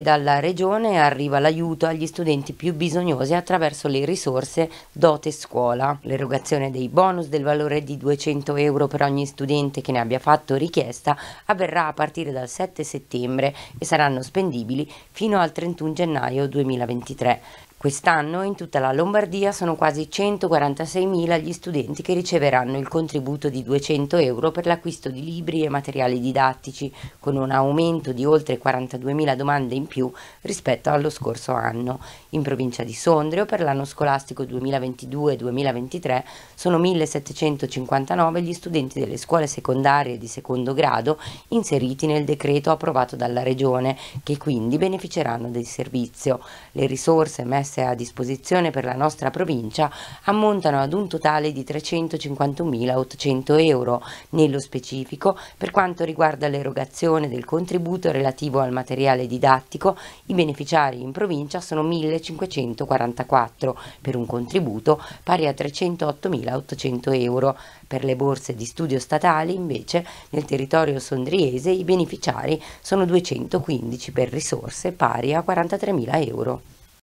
Dalla Regione arriva l'aiuto agli studenti più bisognosi attraverso le risorse Dote Scuola, l'erogazione dei bonus del valore di 200 euro per ogni studente che ne abbia fatto richiesta avverrà a partire dal 7 settembre e saranno spendibili fino al 31 gennaio 2023. Quest'anno in tutta la Lombardia sono quasi 146.000 gli studenti che riceveranno il contributo di 200 euro per l'acquisto di libri e materiali didattici, con un aumento di oltre 42.000 domande in più rispetto allo scorso anno. In provincia di Sondrio per l'anno scolastico 2022-2023 sono 1.759 gli studenti delle scuole secondarie di secondo grado inseriti nel decreto approvato dalla Regione, che quindi beneficeranno del servizio. Le risorse messe risorse a disposizione per la nostra provincia ammontano ad un totale di 351.800 euro, nello specifico per quanto riguarda l'erogazione del contributo relativo al materiale didattico, i beneficiari in provincia sono 1.544 per un contributo pari a 308.800 euro. Per le borse di studio statali invece nel territorio sondriese i beneficiari sono 215 per risorse pari a 43.000 euro.